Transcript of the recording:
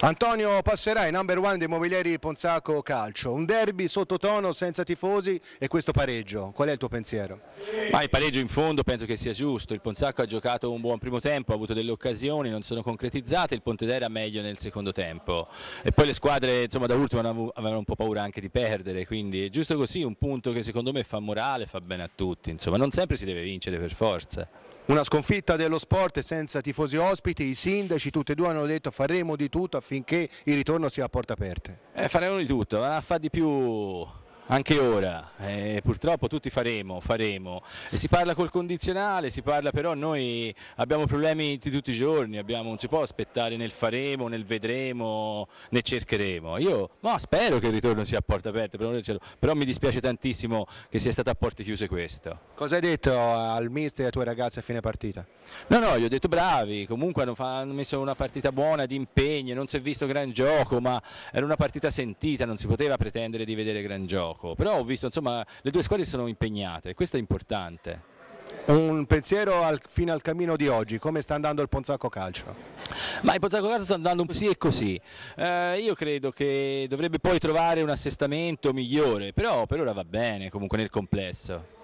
Antonio Passerai, number one dei mobilieri Ponzaco Calcio, un derby sottotono senza tifosi e questo pareggio, qual è il tuo pensiero? Ma il pareggio in fondo penso che sia giusto, il Ponzacco ha giocato un buon primo tempo, ha avuto delle occasioni, non sono concretizzate, il Pontedera meglio nel secondo tempo e poi le squadre insomma da ultimo avevano un po' paura anche di perdere, quindi è giusto così, un punto che secondo me fa morale, fa bene a tutti, insomma non sempre si deve vincere per forza. Una sconfitta dello sport senza tifosi ospiti, i sindaci tutti e due hanno detto faremo di tutto affinché il ritorno sia a porta aperte. Eh, faremo di tutto, ma fa di più anche ora, eh, purtroppo tutti faremo, faremo. E si parla col condizionale, si parla però noi abbiamo problemi di tutti i giorni, abbiamo, non si può aspettare nel faremo, nel vedremo, ne cercheremo. Io no, spero che il ritorno sia a porte aperte, però mi dispiace tantissimo che sia stato a porte chiuse questo. Cosa hai detto al mister e ai tuoi ragazzi a fine partita? No, no, gli ho detto bravi, comunque hanno, hanno messo una partita buona di impegno, non si è visto gran gioco, ma era una partita sentita, non si poteva pretendere di vedere gran gioco gioco, però ho visto insomma le due squadre sono impegnate, questo è importante. Un pensiero al, fino al cammino di oggi, come sta andando il Ponzacco Calcio? Ma il Ponzacco Calcio sta andando così e così, eh, io credo che dovrebbe poi trovare un assestamento migliore, però per ora va bene comunque nel complesso.